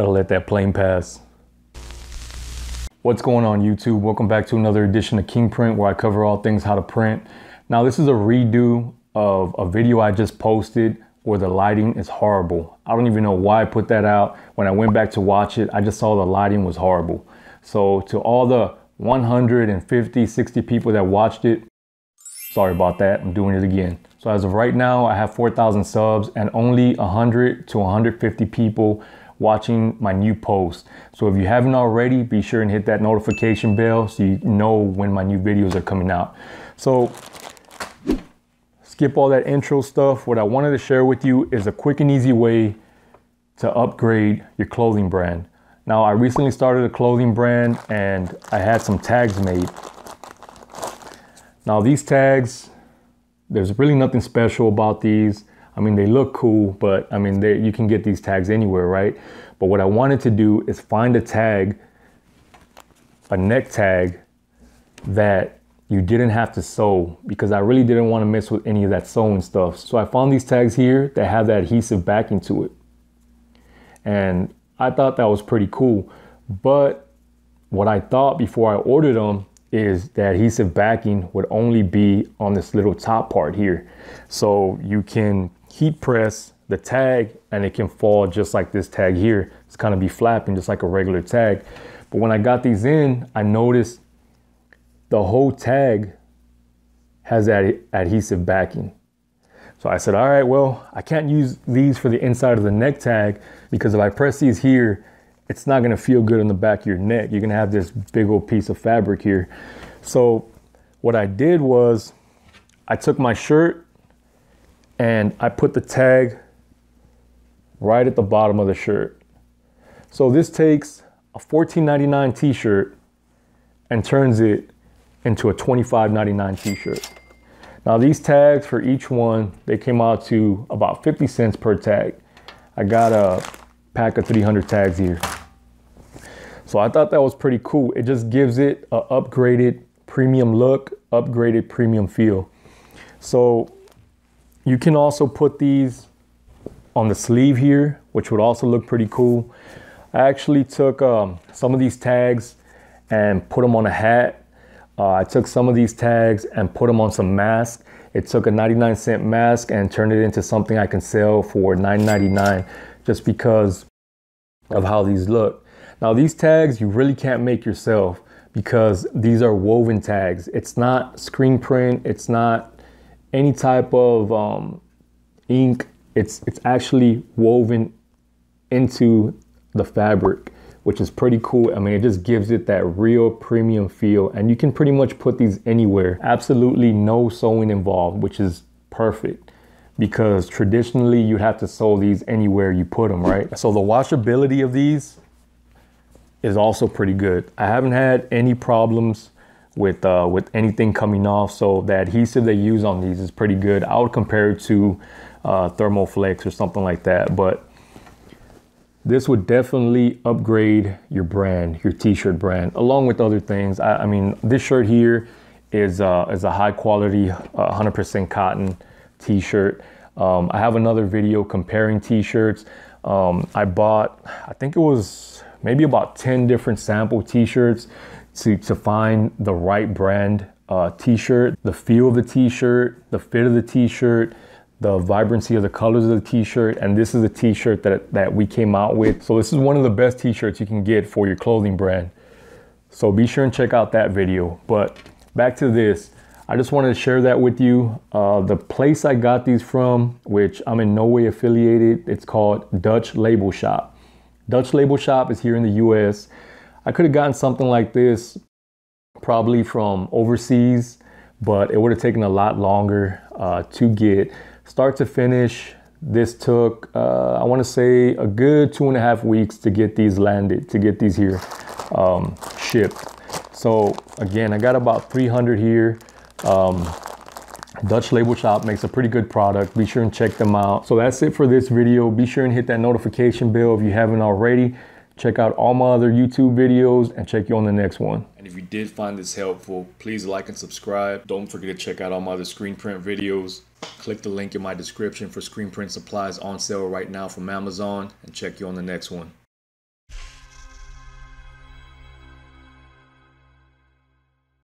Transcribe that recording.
Gotta let that plane pass. What's going on YouTube? Welcome back to another edition of King Print where I cover all things how to print. Now this is a redo of a video I just posted where the lighting is horrible. I don't even know why I put that out. When I went back to watch it, I just saw the lighting was horrible. So to all the 150, 60 people that watched it, sorry about that, I'm doing it again. So as of right now, I have 4,000 subs and only 100 to 150 people watching my new post. So if you haven't already, be sure and hit that notification bell so you know when my new videos are coming out. So skip all that intro stuff. What I wanted to share with you is a quick and easy way to upgrade your clothing brand. Now I recently started a clothing brand and I had some tags made. Now these tags, there's really nothing special about these. I mean, they look cool, but I mean, you can get these tags anywhere, right? But what I wanted to do is find a tag, a neck tag that you didn't have to sew because I really didn't want to mess with any of that sewing stuff. So I found these tags here that have that adhesive backing to it. And I thought that was pretty cool. But what I thought before I ordered them is the adhesive backing would only be on this little top part here. So you can heat press the tag and it can fall just like this tag here. It's kind of be flapping just like a regular tag. But when I got these in, I noticed the whole tag has that adhesive backing. So I said, all right, well, I can't use these for the inside of the neck tag because if I press these here, it's not gonna feel good on the back of your neck. You're gonna have this big old piece of fabric here. So what I did was I took my shirt and I put the tag right at the bottom of the shirt. So this takes a $14.99 t-shirt and turns it into a $25.99 t-shirt. Now these tags for each one, they came out to about 50 cents per tag. I got a pack of 300 tags here. So I thought that was pretty cool. It just gives it a upgraded premium look, upgraded premium feel. So you can also put these on the sleeve here, which would also look pretty cool. I actually took um, some of these tags and put them on a hat. Uh, I took some of these tags and put them on some mask. It took a 99 cent mask and turned it into something I can sell for 9.99 just because of how these look. Now these tags you really can't make yourself because these are woven tags. It's not screen print, it's not any type of um, ink. It's it's actually woven into the fabric, which is pretty cool. I mean, it just gives it that real premium feel, and you can pretty much put these anywhere. Absolutely no sewing involved, which is perfect because traditionally you'd have to sew these anywhere you put them, right? So the washability of these is also pretty good. I haven't had any problems with uh, with anything coming off. So the adhesive they use on these is pretty good. I would compare it to uh, Thermoflex or something like that, but this would definitely upgrade your brand, your t-shirt brand, along with other things. I, I mean, this shirt here is uh, is a high quality, 100% uh, cotton t-shirt. Um, I have another video comparing t-shirts. Um, I bought, I think it was maybe about 10 different sample t-shirts to, to find the right brand uh, t-shirt, the feel of the t-shirt, the fit of the t-shirt, the vibrancy of the colors of the t-shirt and this is a t-shirt that, that we came out with so this is one of the best t-shirts you can get for your clothing brand so be sure and check out that video but back to this i just wanted to share that with you uh, the place i got these from which i'm in no way affiliated it's called dutch label shop dutch label shop is here in the u.s I could have gotten something like this probably from overseas, but it would have taken a lot longer uh, to get. Start to finish, this took, uh, I wanna say a good two and a half weeks to get these landed, to get these here um, shipped. So again, I got about 300 here. Um, Dutch Label Shop makes a pretty good product. Be sure and check them out. So that's it for this video. Be sure and hit that notification bell if you haven't already check out all my other YouTube videos, and check you on the next one. And if you did find this helpful, please like and subscribe. Don't forget to check out all my other screen print videos. Click the link in my description for screen print supplies on sale right now from Amazon, and check you on the next one.